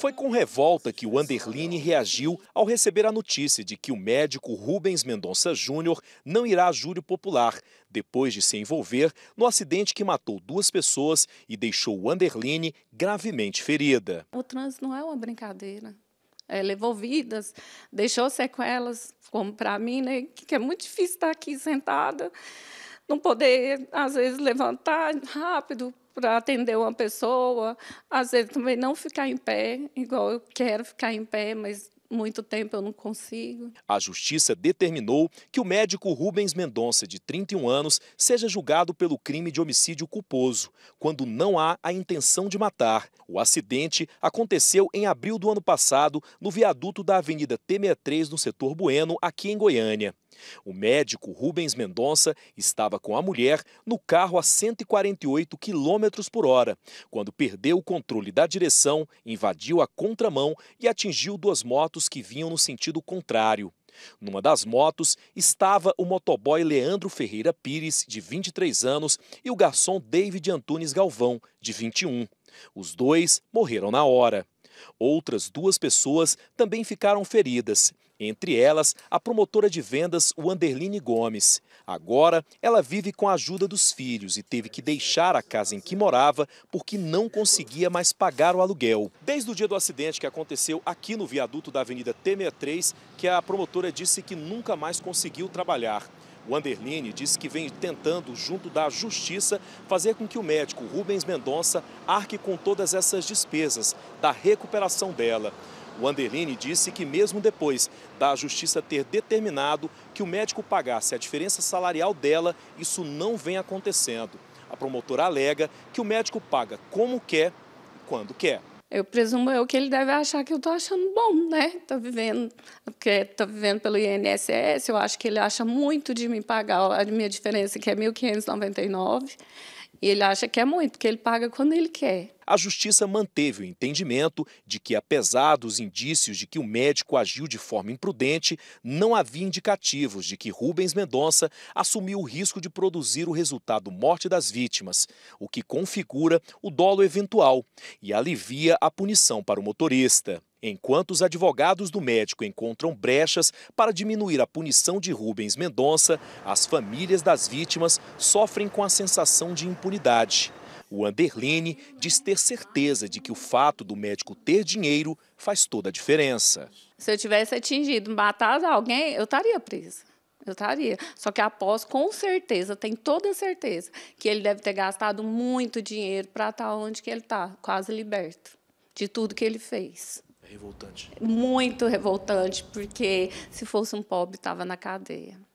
Foi com revolta que o Anderline reagiu ao receber a notícia de que o médico Rubens Mendonça Júnior não irá a júri popular, depois de se envolver no acidente que matou duas pessoas e deixou o Anderline gravemente ferida. O trânsito não é uma brincadeira. É, levou vidas, deixou sequelas, como para mim, né, que é muito difícil estar aqui sentada, não poder, às vezes, levantar rápido, para atender uma pessoa, às vezes também não ficar em pé, igual eu quero ficar em pé, mas muito tempo eu não consigo. A justiça determinou que o médico Rubens Mendonça, de 31 anos, seja julgado pelo crime de homicídio culposo, quando não há a intenção de matar. O acidente aconteceu em abril do ano passado, no viaduto da Avenida T63, no setor Bueno, aqui em Goiânia. O médico Rubens Mendonça estava com a mulher no carro a 148 km por hora, quando perdeu o controle da direção, invadiu a contramão e atingiu duas motos que vinham no sentido contrário. Numa das motos estava o motoboy Leandro Ferreira Pires, de 23 anos, e o garçom David Antunes Galvão, de 21. Os dois morreram na hora. Outras duas pessoas também ficaram feridas, entre elas a promotora de vendas Wanderline Gomes. Agora, ela vive com a ajuda dos filhos e teve que deixar a casa em que morava porque não conseguia mais pagar o aluguel. Desde o dia do acidente que aconteceu aqui no viaduto da Avenida T63, que a promotora disse que nunca mais conseguiu trabalhar. O Anderline disse que vem tentando, junto da Justiça, fazer com que o médico Rubens Mendonça arque com todas essas despesas da recuperação dela. O Anderline disse que, mesmo depois da Justiça ter determinado que o médico pagasse a diferença salarial dela, isso não vem acontecendo. A promotora alega que o médico paga como quer e quando quer. Eu presumo eu que ele deve achar que eu estou achando bom, né? Tá vivendo, porque tá vivendo pelo INSS, eu acho que ele acha muito de me pagar a minha diferença, que é 1.599. E ele acha que é muito, porque ele paga quando ele quer. A justiça manteve o entendimento de que, apesar dos indícios de que o médico agiu de forma imprudente, não havia indicativos de que Rubens Mendonça assumiu o risco de produzir o resultado morte das vítimas, o que configura o dolo eventual e alivia a punição para o motorista. Enquanto os advogados do médico encontram brechas para diminuir a punição de Rubens Mendonça, as famílias das vítimas sofrem com a sensação de impunidade. O Anderline diz ter certeza de que o fato do médico ter dinheiro faz toda a diferença. Se eu tivesse atingido, matado alguém, eu estaria presa. Eu estaria. Só que após, com certeza, tem toda certeza, que ele deve ter gastado muito dinheiro para estar tá onde que ele está, quase liberto de tudo que ele fez revoltante. Muito revoltante, porque se fosse um pobre, estava na cadeia.